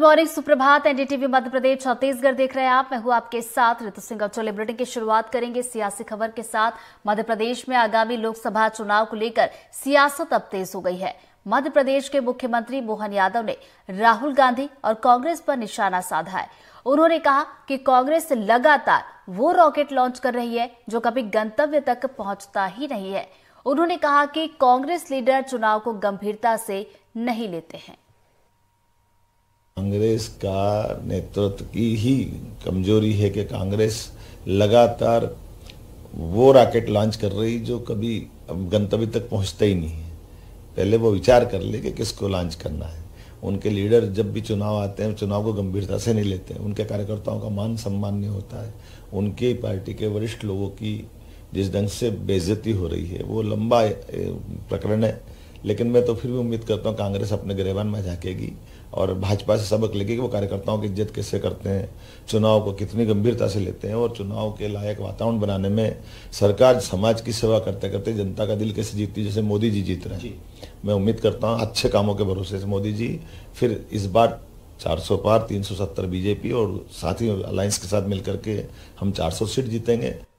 good morning सुप्रभात NDTV Madhya Pradesh Chhattisgarh देख रहे हैं आप मैं हूं आपके साथ ऋतु सिंह अब चले बुलेटिन की शुरुआत करेंगे सियासी खबर के साथ मध्य प्रदेश में आगामी लोकसभा चुनाव को लेकर सियासत अब तेज हो गई है मध्य प्रदेश के मुख्यमंत्री मोहन यादव ने राहुल गांधी और कांग्रेस पर निशाना साधा है उन्होंने कहा कि कांग्रेस लगातार वो रॉकेट लॉन्च कर रही है जो कभी गंतव्य तक पहुंचता ही नहीं है उन्होंने कहा कि कांग्रेस लीडर चुनाव को गंभीरता से नहीं लेते हैं कांग्रेस का नेतृत्व की ही कमजोरी है कि कांग्रेस लगातार वो रॉकेट लॉन्च कर रही जो कभी गंतव्य तक पहुंचता ही नहीं है पहले वो विचार कर ले कि किसको लॉन्च करना है उनके लीडर जब भी चुनाव आते हैं चुनाव को गंभीरता से नहीं लेते उनके कार्यकर्ताओं का मान सम्मान नहीं होता है उनके पार्टी के वरिष्ठ लोगों की जिस ढंग से बेजती हो रही है वो लंबा प्रकरण है लेकिन मैं तो फिर भी उम्मीद करता हूँ कांग्रेस अपने गरेबान में झाँकेगी और भाजपा से सबक लेगी कि वो कार्यकर्ताओं की इज्जत कैसे करते हैं चुनाव को कितनी गंभीरता से लेते हैं और चुनाव के लायक वातावरण बनाने में सरकार समाज की सेवा करते करते जनता का दिल कैसे जीतती जैसे मोदी जी जीत रहे हैं मैं उम्मीद करता हूँ अच्छे कामों के भरोसे से मोदी जी फिर इस बार 400 पार 370 बीजेपी और साथ ही अलायंस के साथ मिलकर के हम 400 सीट जीतेंगे